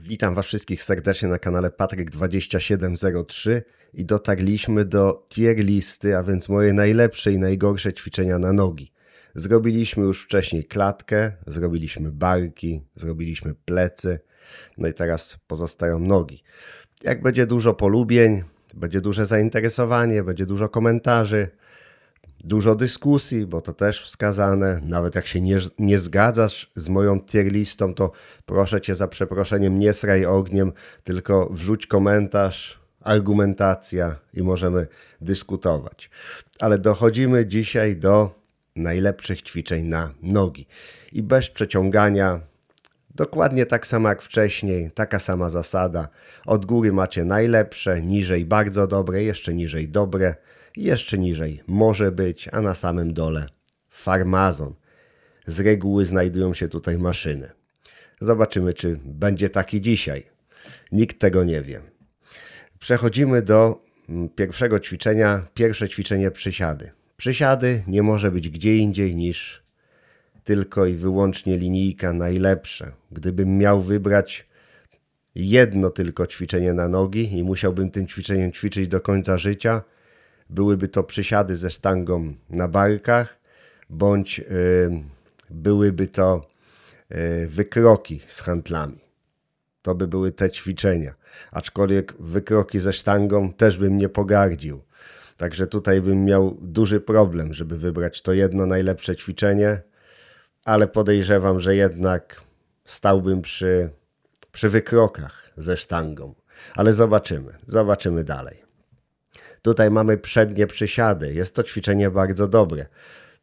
Witam Was wszystkich serdecznie na kanale Patryk2703 i dotarliśmy do tier listy, a więc moje najlepsze i najgorsze ćwiczenia na nogi. Zrobiliśmy już wcześniej klatkę, zrobiliśmy barki, zrobiliśmy plecy, no i teraz pozostają nogi. Jak będzie dużo polubień, będzie duże zainteresowanie, będzie dużo komentarzy, Dużo dyskusji, bo to też wskazane. Nawet jak się nie, nie zgadzasz z moją tier listą, to proszę cię za przeproszeniem nie sraj ogniem, tylko wrzuć komentarz, argumentacja i możemy dyskutować. Ale dochodzimy dzisiaj do najlepszych ćwiczeń na nogi. I bez przeciągania, dokładnie tak samo jak wcześniej, taka sama zasada. Od góry macie najlepsze, niżej bardzo dobre, jeszcze niżej dobre – jeszcze niżej może być, a na samym dole farmazon. Z reguły znajdują się tutaj maszyny. Zobaczymy, czy będzie taki dzisiaj. Nikt tego nie wie. Przechodzimy do mm, pierwszego ćwiczenia, pierwsze ćwiczenie przysiady. Przysiady nie może być gdzie indziej niż tylko i wyłącznie linijka najlepsze. Gdybym miał wybrać jedno tylko ćwiczenie na nogi i musiałbym tym ćwiczeniem ćwiczyć do końca życia, byłyby to przysiady ze sztangą na barkach, bądź y, byłyby to y, wykroki z handlami. To by były te ćwiczenia. Aczkolwiek wykroki ze sztangą też bym nie pogardził. Także tutaj bym miał duży problem, żeby wybrać to jedno najlepsze ćwiczenie, ale podejrzewam, że jednak stałbym przy, przy wykrokach ze sztangą. Ale zobaczymy, zobaczymy dalej. Tutaj mamy przednie przysiady. Jest to ćwiczenie bardzo dobre.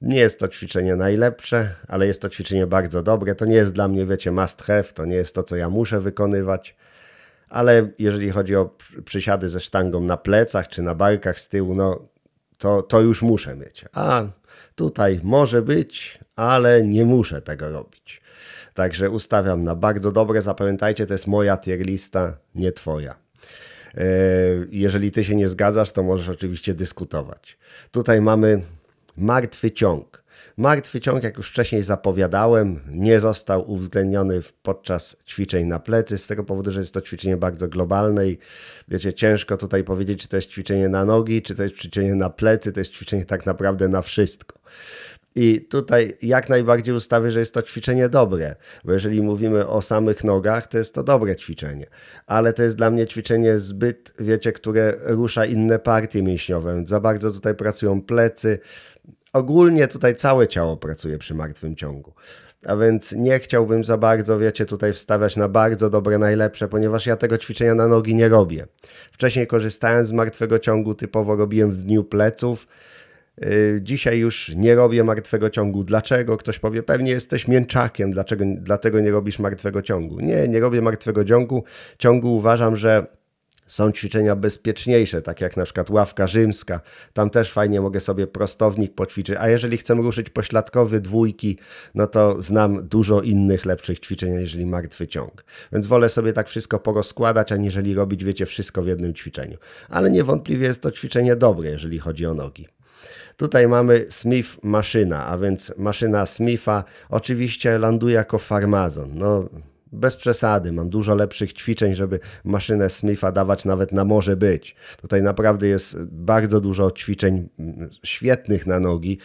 Nie jest to ćwiczenie najlepsze, ale jest to ćwiczenie bardzo dobre. To nie jest dla mnie, wiecie, must have, to nie jest to, co ja muszę wykonywać. Ale jeżeli chodzi o przysiady ze sztangą na plecach czy na barkach z tyłu, no to, to już muszę mieć. A tutaj może być, ale nie muszę tego robić. Także ustawiam na bardzo dobre. Zapamiętajcie, to jest moja tier lista, nie twoja. E, jeżeli ty się nie zgadzasz, to możesz oczywiście dyskutować. Tutaj mamy martwy ciąg. Martwy ciąg, jak już wcześniej zapowiadałem, nie został uwzględniony podczas ćwiczeń na plecy, z tego powodu, że jest to ćwiczenie bardzo globalne i wiecie, ciężko tutaj powiedzieć, czy to jest ćwiczenie na nogi, czy to jest ćwiczenie na plecy, to jest ćwiczenie tak naprawdę na wszystko. I tutaj jak najbardziej ustawię, że jest to ćwiczenie dobre, bo jeżeli mówimy o samych nogach, to jest to dobre ćwiczenie, ale to jest dla mnie ćwiczenie zbyt, wiecie, które rusza inne partie mięśniowe. Za bardzo tutaj pracują plecy. Ogólnie tutaj całe ciało pracuje przy martwym ciągu. A więc nie chciałbym za bardzo, wiecie, tutaj wstawiać na bardzo dobre, najlepsze, ponieważ ja tego ćwiczenia na nogi nie robię. Wcześniej korzystałem z martwego ciągu, typowo robiłem w dniu pleców Y, dzisiaj już nie robię martwego ciągu. Dlaczego? Ktoś powie, pewnie jesteś mięczakiem, dlaczego, dlatego nie robisz martwego ciągu. Nie, nie robię martwego ciągu. Ciągu uważam, że są ćwiczenia bezpieczniejsze, tak jak na przykład ławka rzymska. Tam też fajnie mogę sobie prostownik poćwiczyć. A jeżeli chcę ruszyć pośladkowy, dwójki, no to znam dużo innych lepszych ćwiczeń, aniżeli martwy ciąg. Więc wolę sobie tak wszystko porozkładać, aniżeli robić, wiecie, wszystko w jednym ćwiczeniu. Ale niewątpliwie jest to ćwiczenie dobre, jeżeli chodzi o nogi. Tutaj mamy Smith maszyna, a więc maszyna Smitha oczywiście landuje jako farmazon. No, bez przesady, mam dużo lepszych ćwiczeń, żeby maszynę Smitha dawać nawet na może być. Tutaj naprawdę jest bardzo dużo ćwiczeń mm, świetnych na nogi.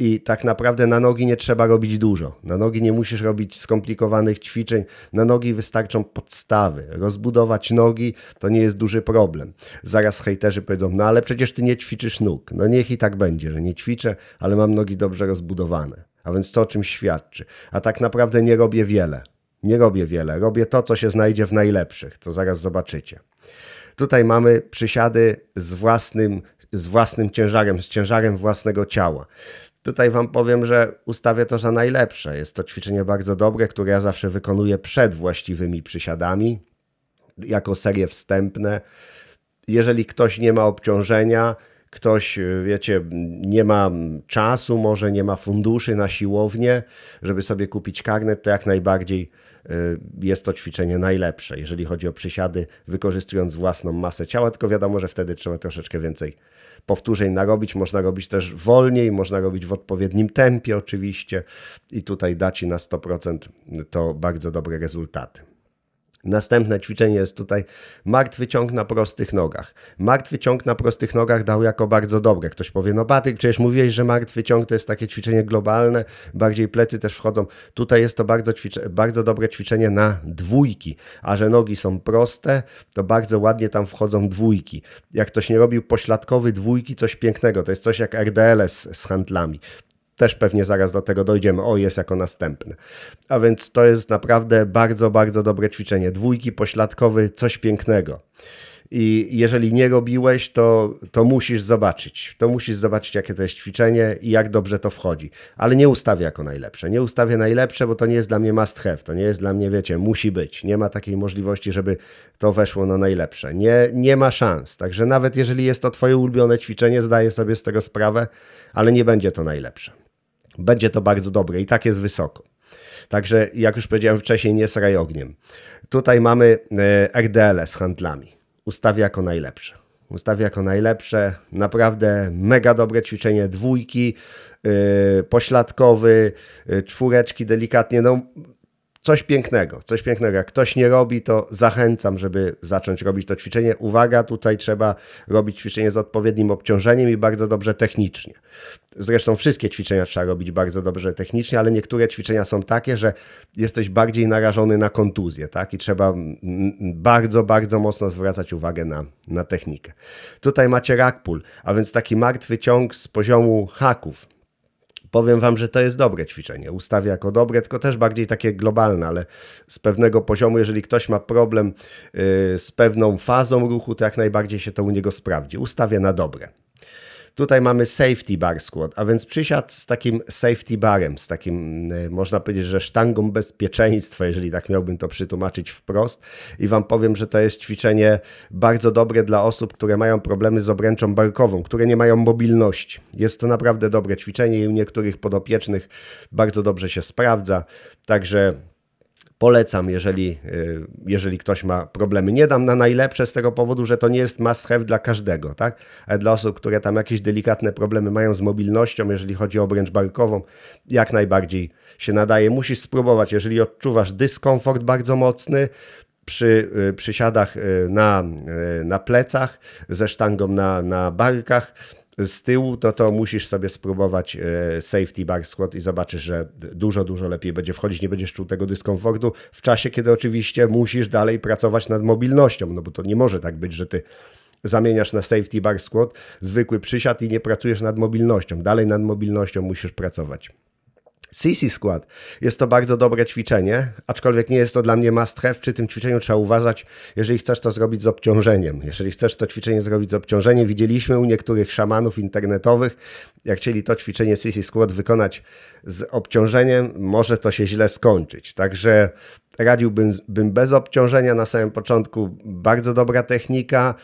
I tak naprawdę na nogi nie trzeba robić dużo. Na nogi nie musisz robić skomplikowanych ćwiczeń. Na nogi wystarczą podstawy. Rozbudować nogi to nie jest duży problem. Zaraz hejterzy powiedzą: No ale przecież ty nie ćwiczysz nóg. No niech i tak będzie, że nie ćwiczę, ale mam nogi dobrze rozbudowane. A więc to o czym świadczy. A tak naprawdę nie robię wiele. Nie robię wiele, robię to, co się znajdzie w najlepszych, to zaraz zobaczycie. Tutaj mamy przysiady z własnym, z własnym ciężarem, z ciężarem własnego ciała. Tutaj Wam powiem, że ustawię to za najlepsze. Jest to ćwiczenie bardzo dobre, które ja zawsze wykonuję przed właściwymi przysiadami, jako serie wstępne. Jeżeli ktoś nie ma obciążenia, ktoś, y, wiecie, nie ma czasu, może nie ma funduszy na siłownię, żeby sobie kupić karnet, to jak najbardziej y, jest to ćwiczenie najlepsze, jeżeli chodzi o przysiady, wykorzystując własną masę ciała, tylko wiadomo, że wtedy trzeba troszeczkę więcej powtórzeń narobić. Można robić też wolniej, można robić w odpowiednim tempie oczywiście i tutaj da Ci na 100% to bardzo dobre rezultaty. Następne ćwiczenie jest tutaj martwy ciąg na prostych nogach. Martwy ciąg na prostych nogach dał jako bardzo dobre. Ktoś powie, no Patryk, przecież mówiłeś, że martwy ciąg to jest takie ćwiczenie globalne, bardziej plecy też wchodzą. Tutaj jest to bardzo, ćwicze, bardzo dobre ćwiczenie na dwójki, a że nogi są proste, to bardzo ładnie tam wchodzą dwójki. Jak ktoś nie robił pośladkowy dwójki, coś pięknego, to jest coś jak RDLS z handlami też pewnie zaraz do tego dojdziemy. O, jest jako następny. A więc to jest naprawdę bardzo, bardzo dobre ćwiczenie. Dwójki pośladkowy, coś pięknego. I jeżeli nie robiłeś, to, to musisz zobaczyć. To musisz zobaczyć, jakie to jest ćwiczenie i jak dobrze to wchodzi. Ale nie ustawię jako najlepsze. Nie ustawię najlepsze, bo to nie jest dla mnie must have. To nie jest dla mnie, wiecie, musi być. Nie ma takiej możliwości, żeby to weszło na najlepsze. Nie, nie ma szans. Także nawet jeżeli jest to twoje ulubione ćwiczenie, zdaję sobie z tego sprawę, ale nie będzie to najlepsze będzie to bardzo dobre i tak jest wysoko. Także, jak już powiedziałem wcześniej, nie sraj ogniem. Tutaj mamy e, RDL z handlami. Ustawia jako najlepsze. Ustawia jako najlepsze. Naprawdę mega dobre ćwiczenie. Dwójki, e, pośladkowy, e, czwóreczki delikatnie. No, coś pięknego, coś pięknego. Jak ktoś nie robi, to zachęcam, żeby zacząć robić to ćwiczenie. Uwaga, tutaj trzeba robić ćwiczenie z odpowiednim obciążeniem i bardzo dobrze technicznie. Zresztą wszystkie ćwiczenia trzeba robić bardzo dobrze technicznie, ale niektóre ćwiczenia są takie, że jesteś bardziej narażony na kontuzję, tak? I trzeba bardzo, bardzo mocno zwracać uwagę na, na technikę. Tutaj macie rack a więc taki martwy ciąg z poziomu haków powiem wam, że to jest dobre ćwiczenie. Ustawię jako dobre, tylko też bardziej takie globalne, ale z pewnego poziomu, jeżeli ktoś ma problem y, z pewną fazą ruchu, to jak najbardziej się to u niego sprawdzi. Ustawię na dobre. Tutaj mamy safety bar squat, a więc przysiad z takim safety barem, z takim e, można powiedzieć, że sztangą bezpieczeństwa, jeżeli tak miałbym to przetłumaczyć wprost. I wam powiem, że to jest ćwiczenie bardzo dobre dla osób, które mają problemy z obręczą barkową, które nie mają mobilności. Jest to naprawdę dobre ćwiczenie i u niektórych podopiecznych bardzo dobrze się sprawdza. Także Polecam, jeżeli, y, jeżeli ktoś ma problemy. Nie dam na najlepsze z tego powodu, że to nie jest must have dla każdego, tak? A dla osób, które tam jakieś delikatne problemy mają z mobilnością, jeżeli chodzi o obręcz barkową, jak najbardziej się nadaje. Musisz spróbować, jeżeli odczuwasz dyskomfort bardzo mocny, przy y, przysiadach y, na, na plecach, ze sztangą na, na barkach, z tyłu, to to musisz sobie spróbować e, safety bar squat i zobaczysz, że dużo, dużo lepiej będzie wchodzić, nie będziesz czuł tego dyskomfortu w czasie, kiedy oczywiście musisz dalej pracować nad mobilnością, no bo to nie może tak być, że ty zamieniasz na safety bar squat zwykły przysiad i nie pracujesz nad mobilnością. Dalej nad mobilnością musisz pracować. CC Squad jest to bardzo dobre ćwiczenie, aczkolwiek nie jest to dla mnie must have. Przy tym ćwiczeniu trzeba uważać, jeżeli chcesz to zrobić z obciążeniem. Jeżeli chcesz to ćwiczenie zrobić z obciążeniem, widzieliśmy u niektórych szamanów internetowych, jak chcieli to ćwiczenie CC Squad wykonać z obciążeniem, może to się źle skończyć. Także radziłbym bym bez obciążenia na samym początku. Bardzo dobra technika,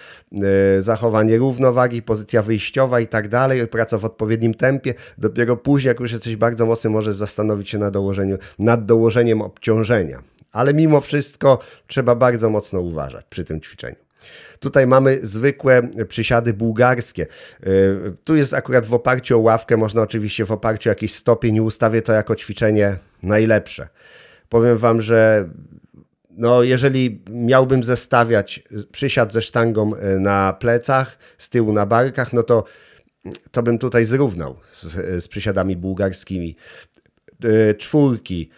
e, zachowanie równowagi, pozycja wyjściowa i tak dalej, praca w odpowiednim tempie. Dopiero później, jak już jesteś bardzo mocny, możesz zastanowić się dołożeniu, nad dołożeniem obciążenia. Ale mimo wszystko trzeba bardzo mocno uważać przy tym ćwiczeniu. Tutaj mamy zwykłe przysiady bułgarskie. E, tu jest akurat w oparciu o ławkę, można oczywiście w oparciu o jakiś stopień ustawię to jako ćwiczenie najlepsze powiem wam, że no, jeżeli miałbym zestawiać przysiad ze sztangą y, na plecach, z tyłu na barkach, no to, to bym tutaj zrównał z, z przysiadami bułgarskimi. Y, czwórki,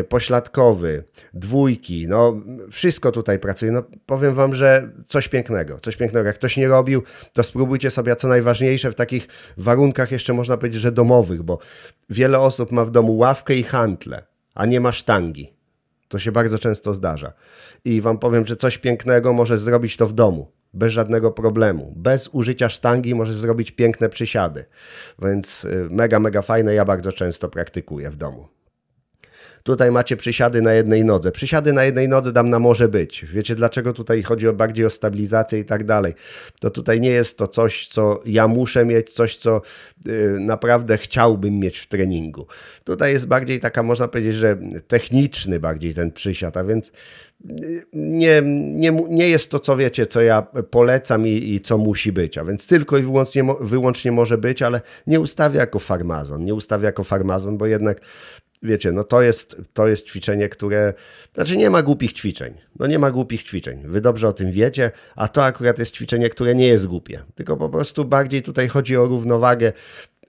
y, pośladkowy, dwójki, no wszystko tutaj pracuje. No, powiem wam, że coś pięknego, coś pięknego. Jak ktoś nie robił, to spróbujcie sobie, a co najważniejsze w takich warunkach jeszcze można powiedzieć, że domowych, bo wiele osób ma w domu ławkę i hantle a nie ma sztangi. To się bardzo często zdarza. I wam powiem, że coś pięknego możesz zrobić to w domu, bez żadnego problemu. Bez użycia sztangi możesz zrobić piękne przysiady. Więc y, mega, mega fajne, ja bardzo często praktykuję w domu. Tutaj macie przysiady na jednej nodze. Przysiady na jednej nodze dam na może być. Wiecie dlaczego tutaj chodzi o bardziej o stabilizację i tak dalej. To tutaj nie jest to coś, co ja muszę mieć, coś, co y, naprawdę chciałbym mieć w treningu. Tutaj jest bardziej taka, można powiedzieć, że techniczny bardziej ten przysiad, a więc y, nie, nie, nie jest to, co wiecie, co ja polecam i, i, co musi być, a więc tylko i wyłącznie, wyłącznie może być, ale nie ustawia jako farmazon, nie ustawia jako farmazon, bo jednak wiecie, no to jest, to jest ćwiczenie, które, znaczy nie ma głupich ćwiczeń, no nie ma głupich ćwiczeń, wy dobrze o tym wiecie, a to akurat jest ćwiczenie, które nie jest głupie, tylko po prostu bardziej tutaj chodzi o równowagę,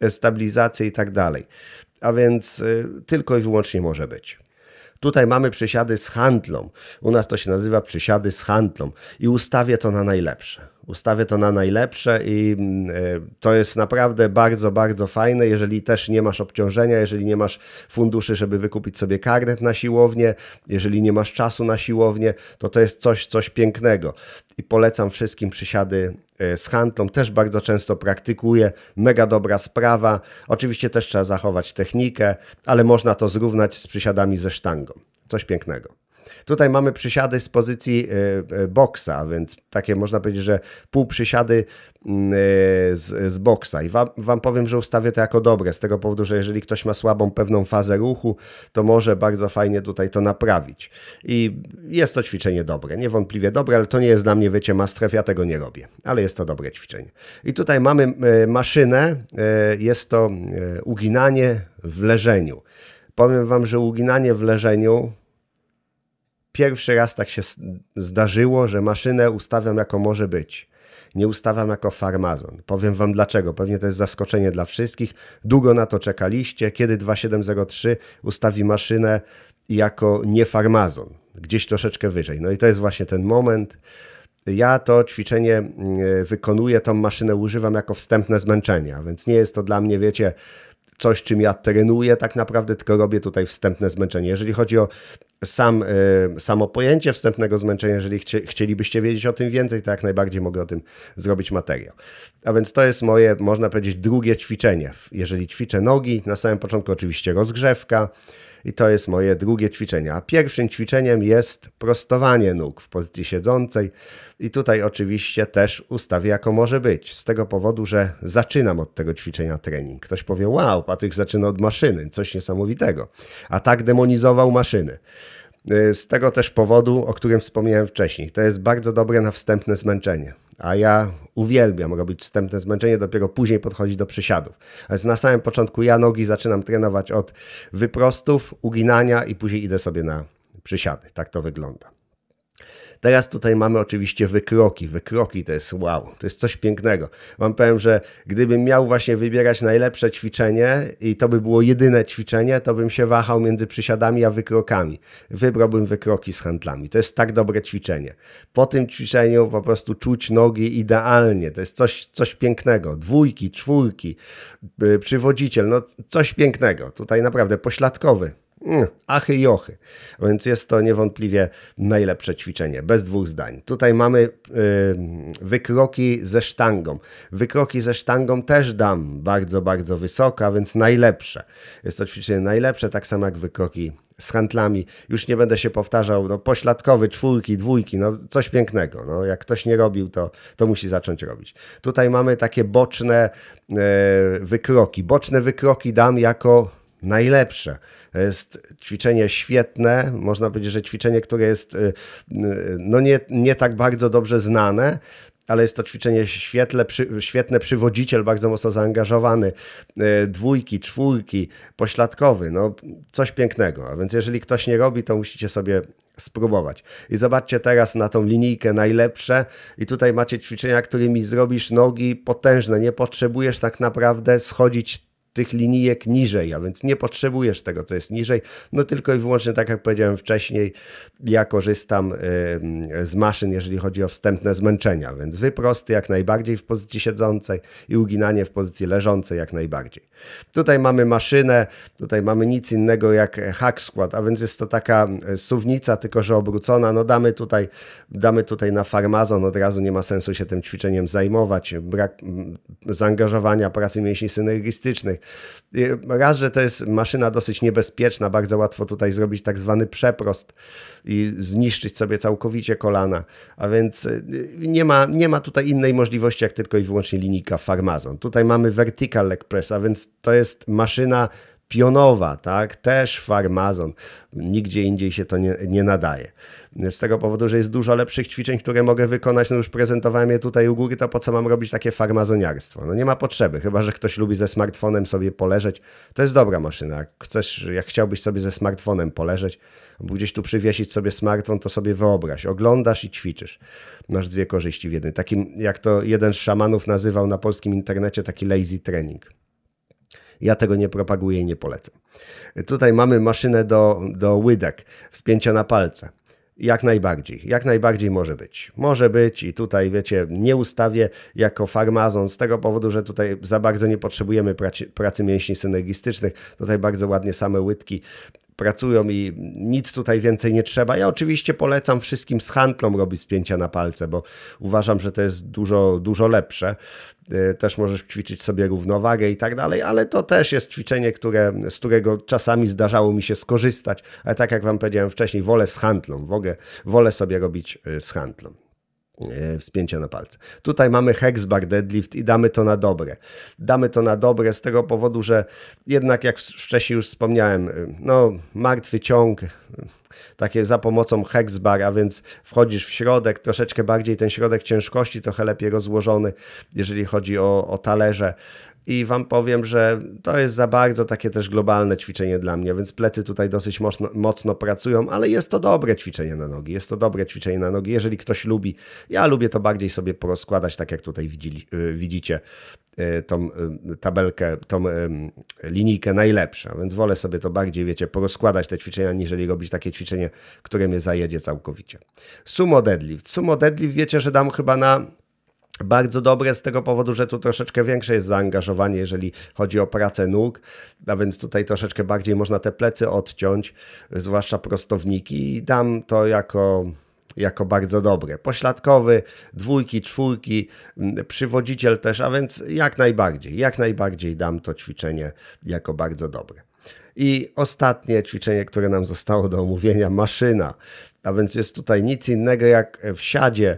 e, stabilizację i tak dalej, a więc e, tylko i wyłącznie może być. Tutaj mamy przysiady z handlą, u nas to się nazywa przysiady z handlą i ustawię to na najlepsze. Ustawię to na najlepsze i mm, e, to jest naprawdę bardzo, bardzo fajne, jeżeli też nie masz obciążenia, jeżeli nie masz funduszy, żeby wykupić sobie karnet na siłownię, jeżeli nie masz czasu na siłownię, to to jest coś, coś pięknego. I polecam wszystkim przysiady e, z handlą, też bardzo często praktykuję, mega dobra sprawa. Oczywiście też trzeba zachować technikę, ale można to zrównać z przysiadami ze sztangą. Coś pięknego. Tutaj mamy przysiady z pozycji e, e, boksa, więc takie można powiedzieć, że pół przysiady mm, e, z, z boksa. I wam, wam powiem, że ustawię to jako dobre, z tego powodu, że jeżeli ktoś ma słabą pewną fazę ruchu, to może bardzo fajnie tutaj to naprawić. I jest to ćwiczenie dobre, niewątpliwie dobre, ale to nie jest dla mnie, wiecie, mastrew, ja tego nie robię, ale jest to dobre ćwiczenie. I tutaj mamy maszynę, jest to uginanie w leżeniu. Powiem Wam, że uginanie w leżeniu Pierwszy raz tak się zdarzyło, że maszynę ustawiam jako może być. Nie ustawiam jako farmazon. Powiem wam dlaczego. Pewnie to jest zaskoczenie dla wszystkich. Długo na to czekaliście. Kiedy 2703 ustawi maszynę jako nie farmazon, gdzieś troszeczkę wyżej. No i to jest właśnie ten moment. Ja to ćwiczenie mm, wykonuję, tą maszynę używam jako wstępne zmęczenia, więc nie jest to dla mnie, wiecie, coś, czym ja trenuję tak naprawdę, tylko robię tutaj wstępne zmęczenie. Jeżeli chodzi o sam, e, samo pojęcie wstępnego zmęczenia, jeżeli chci, chcielibyście wiedzieć o tym więcej, to jak najbardziej mogę o tym zrobić materiał. A więc to jest moje, można powiedzieć, drugie ćwiczenie. Jeżeli ćwiczę nogi, na samym początku oczywiście rozgrzewka, i to jest moje drugie ćwiczenie. A pierwszym ćwiczeniem jest prostowanie nóg w pozycji siedzącej i tutaj oczywiście też ustawię jako może być, z tego powodu, że zaczynam od tego ćwiczenia trening. Ktoś powie, wow, Patryk zaczyna od maszyny, coś niesamowitego, a tak demonizował maszyny. Y, z tego też powodu, o którym wspomniałem wcześniej, to jest bardzo dobre na wstępne zmęczenie a ja uwielbiam mogę być wstępne zmęczenie, dopiero później podchodzić do przysiadów. Więc na samym początku ja nogi zaczynam trenować od wyprostów, uginania i później idę sobie na przysiady. Tak to wygląda. Teraz tutaj mamy oczywiście wykroki. Wykroki to jest wow, to jest coś pięknego. Wam powiem, że gdybym miał właśnie wybierać najlepsze ćwiczenie i to by było jedyne ćwiczenie, to bym się wahał między przysiadami a wykrokami. Wybrałbym wykroki z handlami. To jest tak dobre ćwiczenie. Po tym ćwiczeniu po prostu czuć nogi idealnie. To jest coś, coś pięknego. Dwójki, czwórki, y, przywodziciel, no coś pięknego. Tutaj naprawdę pośladkowy achy i ochy. Więc jest to niewątpliwie najlepsze ćwiczenie, bez dwóch zdań. Tutaj mamy y, wykroki ze sztangą. Wykroki ze sztangą też dam bardzo, bardzo wysoka, więc najlepsze. Jest to ćwiczenie najlepsze, tak samo jak wykroki z handlami. Już nie będę się powtarzał, no pośladkowy, czwórki, dwójki, no coś pięknego. No, jak ktoś nie robił, to, to musi zacząć robić. Tutaj mamy takie boczne y, wykroki. Boczne wykroki dam jako najlepsze. To jest ćwiczenie świetne, można powiedzieć, że ćwiczenie, które jest y, y, no nie, nie tak bardzo dobrze znane, ale jest to ćwiczenie świetle, przy, świetne, przywodziciel bardzo mocno zaangażowany, y, dwójki, czwórki, pośladkowy, no coś pięknego. A więc jeżeli ktoś nie robi, to musicie sobie spróbować. I zobaczcie teraz na tą linijkę najlepsze i tutaj macie ćwiczenia, którymi zrobisz nogi potężne, nie potrzebujesz tak naprawdę schodzić tych linijek niżej, a więc nie potrzebujesz tego, co jest niżej. No tylko i wyłącznie, tak jak powiedziałem wcześniej, ja korzystam z maszyn, jeżeli chodzi o wstępne zmęczenia, więc wyprosty jak najbardziej w pozycji siedzącej i uginanie w pozycji leżącej jak najbardziej. Tutaj mamy maszynę, tutaj mamy nic innego jak hack skład, a więc jest to taka suwnica, tylko że obrócona. No damy tutaj, damy tutaj na farmazon, od razu nie ma sensu się tym ćwiczeniem zajmować. Brak zaangażowania pracy mięśni synergistycznych, Raz, że to jest maszyna dosyć niebezpieczna, bardzo łatwo tutaj zrobić tak zwany przeprost i zniszczyć sobie całkowicie kolana, a więc y, nie ma, nie ma tutaj innej możliwości jak tylko i wyłącznie linijka Farmazon. Tutaj mamy vertical leg press, a więc to jest maszyna pionowa, tak? Też farmazon. Nigdzie indziej się to nie, nie, nadaje. Z tego powodu, że jest dużo lepszych ćwiczeń, które mogę wykonać, no już prezentowałem je tutaj u góry, to po co mam robić takie farmazoniarstwo? No nie ma potrzeby, chyba że ktoś lubi ze smartfonem sobie poleżeć. To jest dobra maszyna. Jak chcesz, jak chciałbyś sobie ze smartfonem poleżeć, albo gdzieś tu przywiesić sobie smartfon, to sobie wyobraź. Oglądasz i ćwiczysz. Masz dwie korzyści w jednym. Takim, jak to jeden z szamanów nazywał na polskim internecie, taki lazy training. Ja tego nie propaguję i nie polecam. Tutaj mamy maszynę do, do łydek, wspięcia na palce. Jak najbardziej, jak najbardziej może być. Może być i tutaj, wiecie, nie ustawię jako farmazon z tego powodu, że tutaj za bardzo nie potrzebujemy pracy, pracy mięśni synergistycznych. Tutaj bardzo ładnie same łydki pracują i nic tutaj więcej nie trzeba. Ja oczywiście polecam wszystkim z handlą robić spięcia na palce, bo uważam, że to jest dużo, dużo lepsze. Y, też możesz ćwiczyć sobie równowagę i tak dalej, ale to też jest ćwiczenie, które, z którego czasami zdarzało mi się skorzystać, ale tak jak wam powiedziałem wcześniej, wolę z handlą, wolę, wolę sobie robić y, z handlą. E, wspięcia na palce. Tutaj mamy hex bar deadlift i damy to na dobre. Damy to na dobre z tego powodu, że jednak jak wcześniej już wspomniałem, e, no martwy ciąg, e, takie za pomocą hex bar, a więc wchodzisz w środek, troszeczkę bardziej ten środek ciężkości, trochę lepiej rozłożony, jeżeli chodzi o, o talerze i wam powiem, że to jest za bardzo takie też globalne ćwiczenie dla mnie, więc plecy tutaj dosyć mocno, mocno pracują, ale jest to dobre ćwiczenie na nogi. Jest to dobre ćwiczenie na nogi, jeżeli ktoś lubi. Ja lubię to bardziej sobie porozkładać, tak jak tutaj widzieli, y, widzicie y, tą y, tabelkę, tą linijkę najlepsza, więc wolę sobie to bardziej, wiecie, porozkładać te ćwiczenia, niżeli robić takie ćwiczenie, które mnie zajedzie całkowicie. Sumo deadlift. Sumo deadlift wiecie, że dam chyba na bardzo dobre z tego powodu, że tu troszeczkę większe jest zaangażowanie, jeżeli chodzi o pracę nóg, a więc tutaj troszeczkę bardziej można te plecy odciąć, zwłaszcza prostowniki i dam to jako jako bardzo dobre. Pośladkowy, dwójki, czwórki, przywodziciel też, a więc jak najbardziej, jak najbardziej dam to ćwiczenie jako bardzo dobre. I ostatnie ćwiczenie, które nam zostało do omówienia, maszyna. A więc jest tutaj nic innego jak w siadzie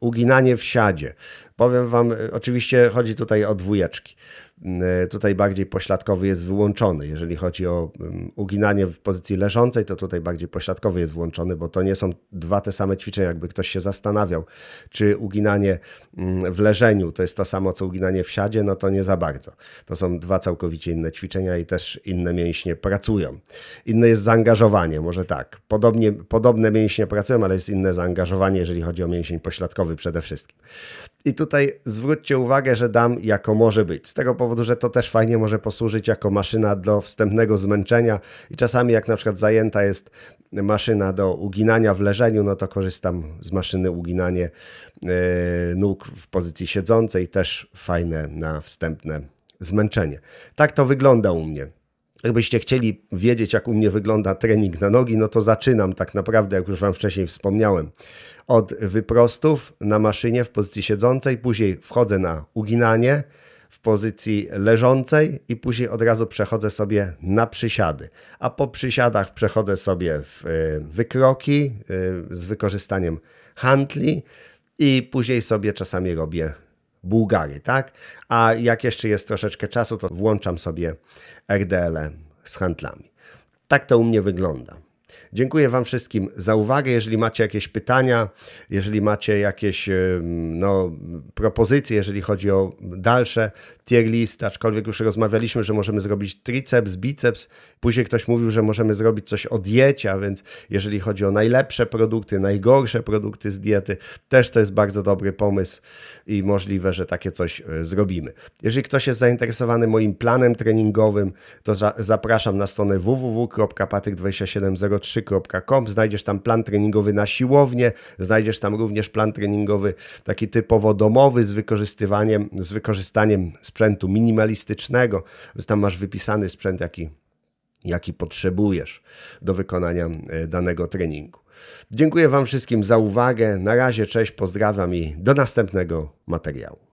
uginanie w siadzie, Powiem Wam, y, oczywiście chodzi tutaj o dwójeczki. Mm, y, tutaj bardziej pośladkowy jest wyłączony. Jeżeli chodzi o mm, uginanie w pozycji leżącej, to tutaj bardziej pośladkowy jest włączony, bo to nie są dwa te same ćwiczenia. Jakby ktoś się zastanawiał, czy uginanie mm, w leżeniu to jest to samo, co uginanie w siadzie, no to nie za bardzo. To są dwa całkowicie inne ćwiczenia i też inne mięśnie pracują. Inne jest zaangażowanie, może tak. Podobnie, podobne mięśnie pracują, ale jest inne zaangażowanie, jeżeli chodzi o mięsień pośladkowy przede wszystkim. I tu tutaj zwróćcie uwagę, że dam jako może być. Z tego powodu, że to też fajnie może posłużyć jako maszyna do wstępnego zmęczenia i czasami jak na przykład zajęta jest maszyna do uginania w leżeniu, no to korzystam z maszyny uginanie e, nóg w pozycji siedzącej, też fajne na wstępne zmęczenie. Tak to wygląda u mnie. Jakbyście chcieli wiedzieć, jak u mnie wygląda trening na nogi, no to zaczynam tak naprawdę, jak już Wam wcześniej wspomniałem, od wyprostów na maszynie w pozycji siedzącej, później wchodzę na uginanie w pozycji leżącej i później od razu przechodzę sobie na przysiady. A po przysiadach przechodzę sobie w y, wykroki y, z wykorzystaniem hantli i później sobie czasami robię Bułgarii, tak? A jak jeszcze jest troszeczkę czasu, to włączam sobie RDL z handlami. Tak to u mnie wygląda. Dziękuję Wam wszystkim za uwagę. Jeżeli macie jakieś pytania, jeżeli macie jakieś no, propozycje, jeżeli chodzi o dalsze tier list, aczkolwiek już rozmawialiśmy, że możemy zrobić triceps, biceps. Później ktoś mówił, że możemy zrobić coś o diecie, a więc jeżeli chodzi o najlepsze produkty, najgorsze produkty z diety, też to jest bardzo dobry pomysł i możliwe, że takie coś e, zrobimy. Jeżeli ktoś jest zainteresowany moim planem treningowym, to za zapraszam na stronę www.patryk2703.com. Znajdziesz tam plan treningowy na siłownię, znajdziesz tam również plan treningowy taki typowo domowy z wykorzystywaniem, z wykorzystaniem sprzętu minimalistycznego, więc tam masz wypisany sprzęt, jaki, jaki potrzebujesz do wykonania e, danego treningu. Dziękuję Wam wszystkim za uwagę. Na razie, cześć, pozdrawiam i do następnego materiału.